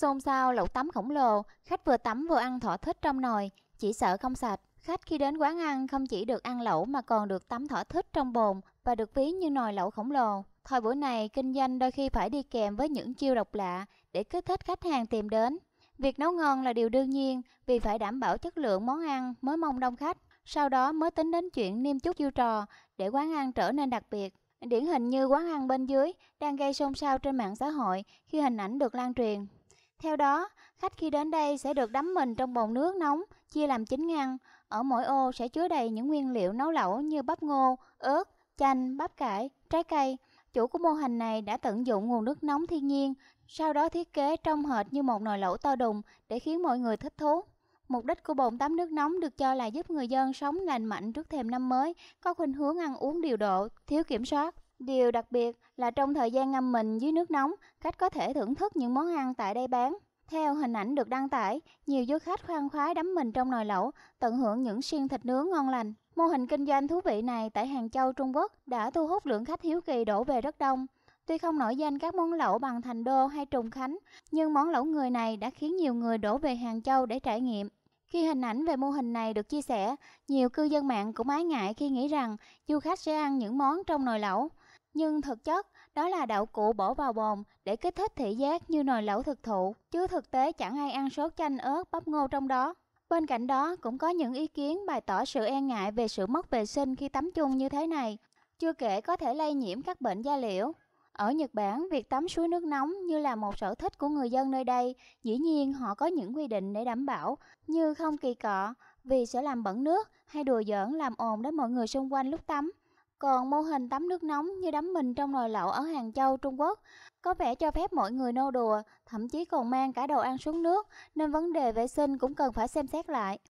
Xôn xao lẩu tắm khổng lồ, khách vừa tắm vừa ăn thỏa thích trong nồi, chỉ sợ không sạch. Khách khi đến quán ăn không chỉ được ăn lẩu mà còn được tắm thỏa thích trong bồn và được ví như nồi lẩu khổng lồ. Thời buổi này, kinh doanh đôi khi phải đi kèm với những chiêu độc lạ để kích thích khách hàng tìm đến. Việc nấu ngon là điều đương nhiên vì phải đảm bảo chất lượng món ăn mới mong đông khách. Sau đó mới tính đến chuyện niêm chút chiêu trò để quán ăn trở nên đặc biệt. Điển hình như quán ăn bên dưới đang gây xôn xao trên mạng xã hội khi hình ảnh được lan truyền. Theo đó, khách khi đến đây sẽ được đắm mình trong bồn nước nóng, chia làm 9 ngăn. Ở mỗi ô sẽ chứa đầy những nguyên liệu nấu lẩu như bắp ngô, ớt, chanh, bắp cải, trái cây. Chủ của mô hình này đã tận dụng nguồn nước nóng thiên nhiên, sau đó thiết kế trong hệt như một nồi lẩu to đùng để khiến mọi người thích thú. Mục đích của bồn tắm nước nóng được cho là giúp người dân sống lành mạnh trước thềm năm mới, có khuynh hướng ăn uống điều độ, thiếu kiểm soát. Điều đặc biệt là trong thời gian ngâm mình dưới nước nóng, khách có thể thưởng thức những món ăn tại đây bán. Theo hình ảnh được đăng tải, nhiều du khách khoan khoái đắm mình trong nồi lẩu, tận hưởng những xiên thịt nướng ngon lành. Mô hình kinh doanh thú vị này tại Hàng Châu, Trung Quốc đã thu hút lượng khách hiếu kỳ đổ về rất đông. Tuy không nổi danh các món lẩu bằng Thành Đô hay Trùng Khánh, nhưng món lẩu người này đã khiến nhiều người đổ về Hàng Châu để trải nghiệm. Khi hình ảnh về mô hình này được chia sẻ, nhiều cư dân mạng cũng ái ngại khi nghĩ rằng du khách sẽ ăn những món trong nồi lẩu. Nhưng thực chất, đó là đậu cụ bỏ vào bồn để kích thích thị giác như nồi lẩu thực thụ, chứ thực tế chẳng ai ăn sốt chanh ớt bắp ngô trong đó. Bên cạnh đó, cũng có những ý kiến bày tỏ sự e ngại về sự mất vệ sinh khi tắm chung như thế này, chưa kể có thể lây nhiễm các bệnh da liễu. Ở Nhật Bản, việc tắm suối nước nóng như là một sở thích của người dân nơi đây, dĩ nhiên họ có những quy định để đảm bảo như không kỳ cọ, vì sẽ làm bẩn nước hay đùa giỡn làm ồn đến mọi người xung quanh lúc tắm. Còn mô hình tắm nước nóng như đắm mình trong nồi lẩu ở Hàng Châu, Trung Quốc có vẻ cho phép mọi người nô đùa, thậm chí còn mang cả đồ ăn xuống nước, nên vấn đề vệ sinh cũng cần phải xem xét lại.